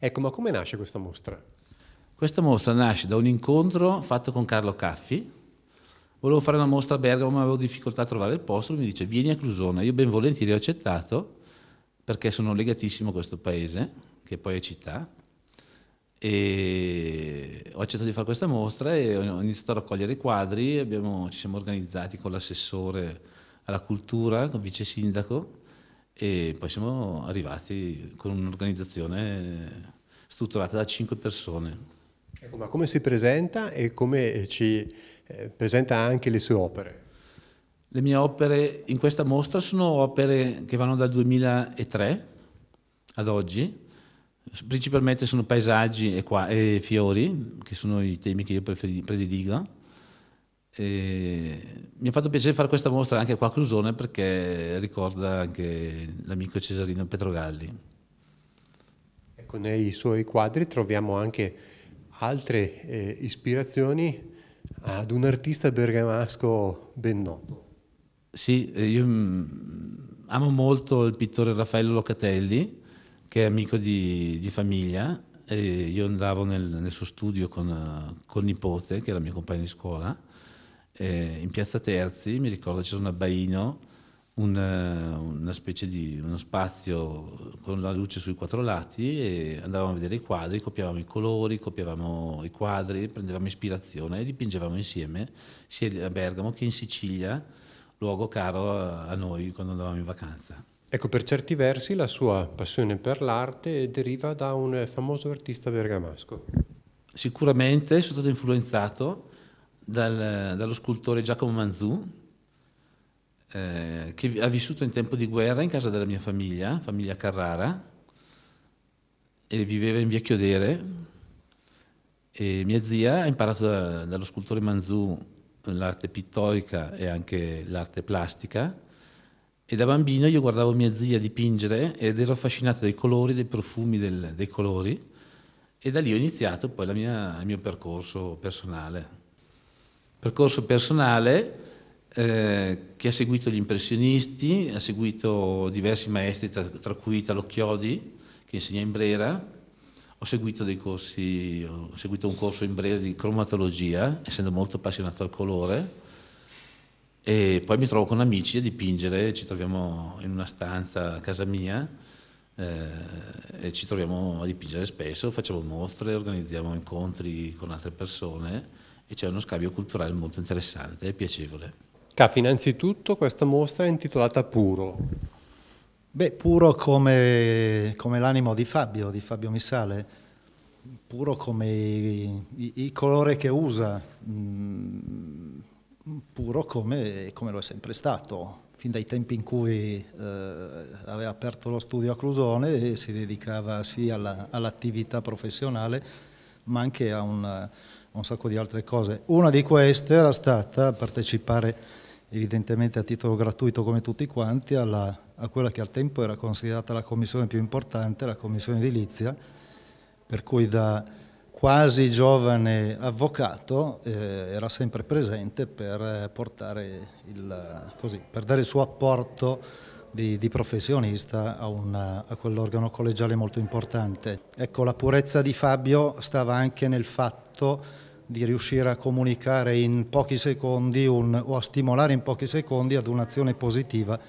Ecco, ma come nasce questa mostra? Questa mostra nasce da un incontro fatto con Carlo Caffi. Volevo fare una mostra a Bergamo, ma avevo difficoltà a trovare il posto. Lui mi dice: Vieni a Clusona. Io ben volentieri ho accettato perché sono legatissimo a questo paese, che poi è città. E ho accettato di fare questa mostra e ho iniziato a raccogliere i quadri. Abbiamo, ci siamo organizzati con l'assessore alla cultura, con il vice sindaco e poi siamo arrivati con un'organizzazione strutturata da cinque persone. Ecco, ma come si presenta e come eh, ci eh, presenta anche le sue opere? Le mie opere in questa mostra sono opere che vanno dal 2003 ad oggi, principalmente sono paesaggi e, qua, e fiori, che sono i temi che io prediligo. E mi ha fatto piacere fare questa mostra anche qua a Clusone perché ricorda anche l'amico Cesarino Petrogalli. Ecco, nei suoi quadri troviamo anche altre eh, ispirazioni ad un artista bergamasco ben noto. Sì, eh, io mm, amo molto il pittore Raffaello Locatelli, che è amico di, di famiglia. E io andavo nel, nel suo studio con, il eh, nipote, che era mio compagno di scuola, eh, in piazza Terzi, mi ricordo c'era un abbaino, una, eh, una specie di uno spazio con la luce sui quattro lati e andavamo a vedere i quadri, copiavamo i colori, copiavamo i quadri, prendevamo ispirazione e dipingevamo insieme sia a Bergamo che in Sicilia, luogo caro a noi quando andavamo in vacanza. Ecco, per certi versi la sua passione per l'arte deriva da un famoso artista bergamasco. Sicuramente sono stato influenzato dal, dallo scultore Giacomo Manzù, eh, che ha vissuto in tempo di guerra in casa della mia famiglia, famiglia Carrara, e viveva in via Chiodere. E mia zia ha imparato da, dallo scultore Manzù l'arte pittorica e anche l'arte plastica. E da bambino io guardavo mia zia dipingere ed ero affascinato dai colori, dai profumi del, dei colori. E da lì ho iniziato poi mia, il mio percorso personale. Percorso personale eh, che ha seguito gli impressionisti, ha seguito diversi maestri, tra, tra cui Italo Chiodi, che insegna in Brera. Ho seguito, corsi, ho seguito un corso in Brera di cromatologia, essendo molto appassionato al colore. E poi mi trovo con amici a dipingere, ci troviamo in una stanza a casa mia eh, e ci troviamo a dipingere spesso, facciamo mostre, organizziamo incontri con altre persone e c'è uno scambio culturale molto interessante e piacevole. Caffi, innanzitutto questa mostra è intitolata Puro. Beh, puro come, come l'animo di Fabio, di Fabio Missale, puro come il colore che usa, mh, mm, puro come, come, lo è sempre stato, fin dai tempi in cui eh, aveva aperto lo studio a Clusone e si dedicava sì all'attività professionale, ma anche a un un sacco di altre cose. Una di queste era stata partecipare evidentemente a titolo gratuito come tutti quanti alla, a quella che al tempo era considerata la commissione più importante, la commissione edilizia, per cui da quasi giovane avvocato eh, era sempre presente per, eh, il, così, per, dare il suo apporto di, di professionista a, una, a quell'organo collegiale molto importante. Ecco, la purezza di Fabio stava anche nel fatto che di riuscire a comunicare in pochi secondi un, o a stimolare in pochi secondi ad un'azione positiva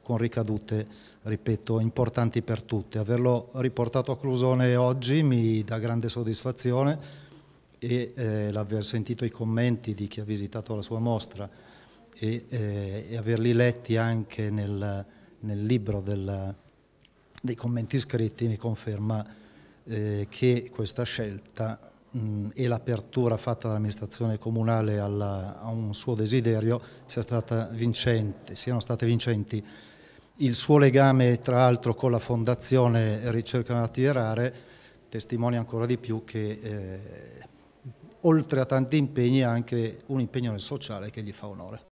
con ricadute, ripeto, importanti per tutte. Averlo riportato a Clusone oggi mi dà grande soddisfazione e eh, l'aver sentito i commenti di chi ha visitato la sua mostra e, eh, e averli letti anche nel, nel libro del, dei commenti scritti mi conferma eh, che questa scelta mh, mm, e l'apertura fatta dall'amministrazione comunale alla, a un suo desiderio sia vincente, siano state vincenti. Il suo legame tra l'altro con la fondazione Ricerca Malattie Rare testimonia ancora di più che eh, oltre a tanti impegni ha anche un impegno nel sociale che gli fa onore.